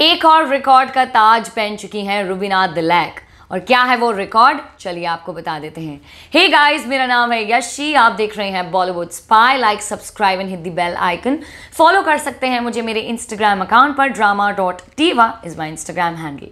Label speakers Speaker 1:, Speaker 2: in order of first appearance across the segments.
Speaker 1: एक और रिकॉर्ड का ताज पहन चुकी हैं रुबीना दिलैक और क्या है वो रिकॉर्ड चलिए आपको बता देते हैं हे hey गाइस मेरा नाम है यशी आप देख रहे हैं Bollywood spy like subscribe and hit the bell icon follow कर सकते हैं मुझे मेरे इंस्टाग्राम अकाउंट पर drama dot TV is my Instagram handle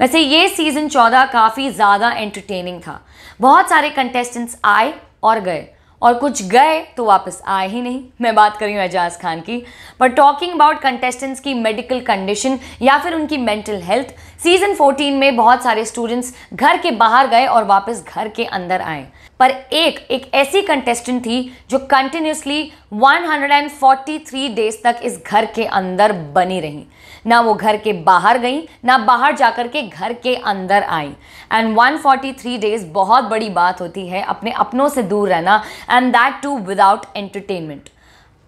Speaker 1: वैसे ये सीज़न चौदह काफ़ी ज़्यादा एंटरटेनिंग था बहुत सारे कंटेस्टेंट्स आए और गए और कुछ गए तो वापस आए ही नहीं मैं बात कर रही हूँ एजाज खान की पर टॉकिंग अबाउट कंटेस्टेंट्स की मेडिकल कंडीशन या फिर उनकी मेंटल हेल्थ सीजन 14 में बहुत सारे स्टूडेंट्स घर के बाहर गए और वापस घर के अंदर आए पर एक एक ऐसी कंटेस्टेंट थी जो कंटिन्यूसली 143 डेज तक इस घर के अंदर बनी रही ना वो घर के बाहर गई ना बाहर जाकर के घर के अंदर आई एंड 143 डेज बहुत बड़ी बात होती है अपने अपनों से दूर रहना and that too without entertainment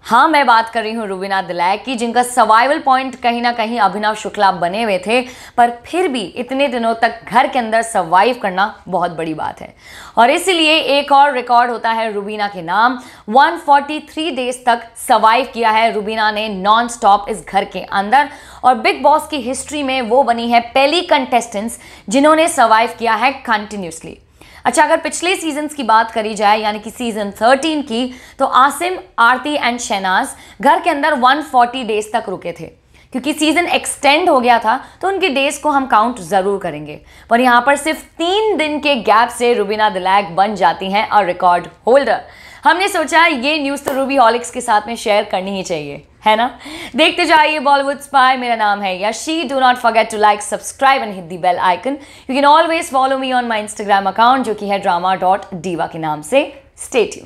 Speaker 1: हाँ मैं बात कर रही हूँ रुबीना दिलैक की जिनका सर्वाइवल पॉइंट कहीं ना कहीं अभिनव शुक्ला बने हुए थे पर फिर भी इतने दिनों तक घर के अंदर सर्वाइव करना बहुत बड़ी बात है और इसीलिए एक और रिकॉर्ड होता है रुबीना के नाम 143 डेज तक सर्वाइव किया है रुबीना ने नॉन स्टॉप इस घर के अंदर और बिग बॉस की हिस्ट्री में वो बनी है पहली कंटेस्टेंट्स जिन्होंने सर्वाइव किया है कंटिन्यूसली अच्छा अगर पिछले सीजन की बात करी जाए यानी कि सीजन 13 की तो आसिम आरती एंड शहनाज घर के अंदर 140 डेज तक रुके थे क्योंकि सीजन एक्सटेंड हो गया था तो उनके डेज को हम काउंट जरूर करेंगे पर यहाँ पर सिर्फ तीन दिन के गैप से रुबीना दिलैक बन जाती हैं और रिकॉर्ड होल्डर हमने सोचा ये न्यूज़ तो रूबी हॉलिक्स के साथ में शेयर करनी ही चाहिए है ना देखते जाइए बॉलीवुड स्पाई मेरा नाम है Yashi do not forget to like subscribe and hit the bell icon you can always follow me on my Instagram account जो कि है ड्रामा डॉट डीवा के नाम से स्टेट्यून